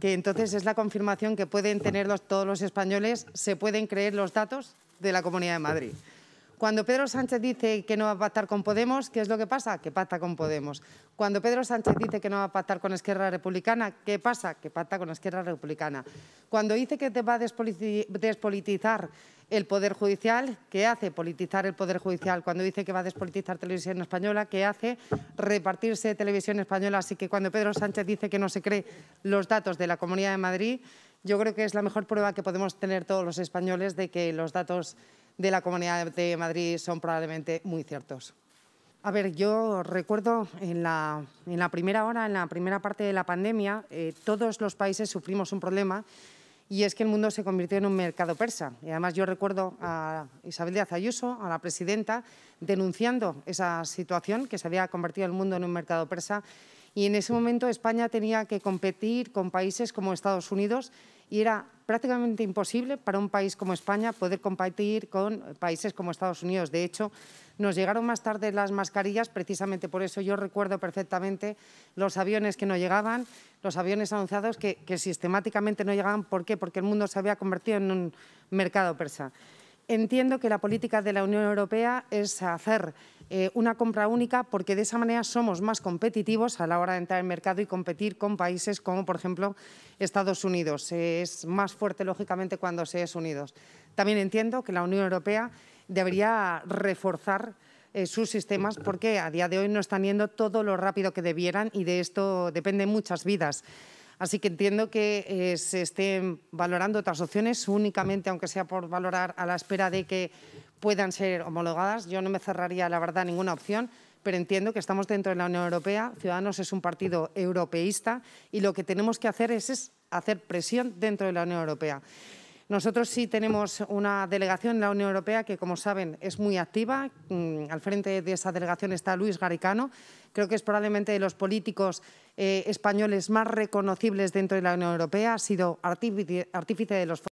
que entonces es la confirmación que pueden tener todos los españoles, se pueden creer los datos de la Comunidad de Madrid. Cuando Pedro Sánchez dice que no va a pactar con Podemos, ¿qué es lo que pasa? Que pacta con Podemos. Cuando Pedro Sánchez dice que no va a pactar con Esquerra Republicana, ¿qué pasa? Que pacta con Esquerra Republicana. Cuando dice que te va a despolitizar el Poder Judicial, ¿qué hace? Politizar el Poder Judicial. Cuando dice que va a despolitizar Televisión Española, ¿qué hace? Repartirse Televisión Española. Así que cuando Pedro Sánchez dice que no se cree los datos de la Comunidad de Madrid, yo creo que es la mejor prueba que podemos tener todos los españoles de que los datos de la Comunidad de Madrid son probablemente muy ciertos. A ver, yo recuerdo en la, primera hora, en la primera parte de la pandemia, eh, todos los países sufrimos un problema y es que el mundo se convirtió en un mercado persa. Y además yo recuerdo a Isabel Díaz Ayuso, a la presidenta, denunciando esa situación que se había convertido el mundo en un mercado persa y en ese momento España tenía que competir con países como Estados Unidos y era prácticamente imposible para un país como España poder competir con países como Estados Unidos. De hecho, nos llegaron más tarde las mascarillas, precisamente por eso yo recuerdo perfectamente los aviones que no llegaban, los aviones anunciados que, sistemáticamente no llegaban. ¿Por qué? Porque el mundo se había convertido en un mercado persa entiendo que la política de la Unión Europea es hacer eh, una compra única porque de esa manera somos más competitivos a la hora de entrar en el mercado y competir con países como, por ejemplo, Estados Unidos. es más fuerte, lógicamente, cuando se es Unidos. También entiendo que la Unión Europea debería reforzar eh, sus sistemas porque a día de hoy no están yendo todo lo rápido que debieran y de esto dependen muchas vidas. Así que entiendo que eh, se estén valorando otras opciones únicamente, aunque sea por valorar a la espera de que puedan ser homologadas. Yo no me cerraría, la verdad, ninguna opción pero entiendo que estamos dentro de la Unión Europea, Ciudadanos es un partido europeísta y lo que tenemos que hacer es hacer presión dentro de la Unión Europea. Nosotros sí tenemos una delegación en la Unión Europea que, como saben, es muy activa. Mm, al frente de esa delegación está Luis Garicano. Creo que es probablemente de los políticos eh, españoles más reconocibles dentro de la Unión Europea. Ha sido artífice de los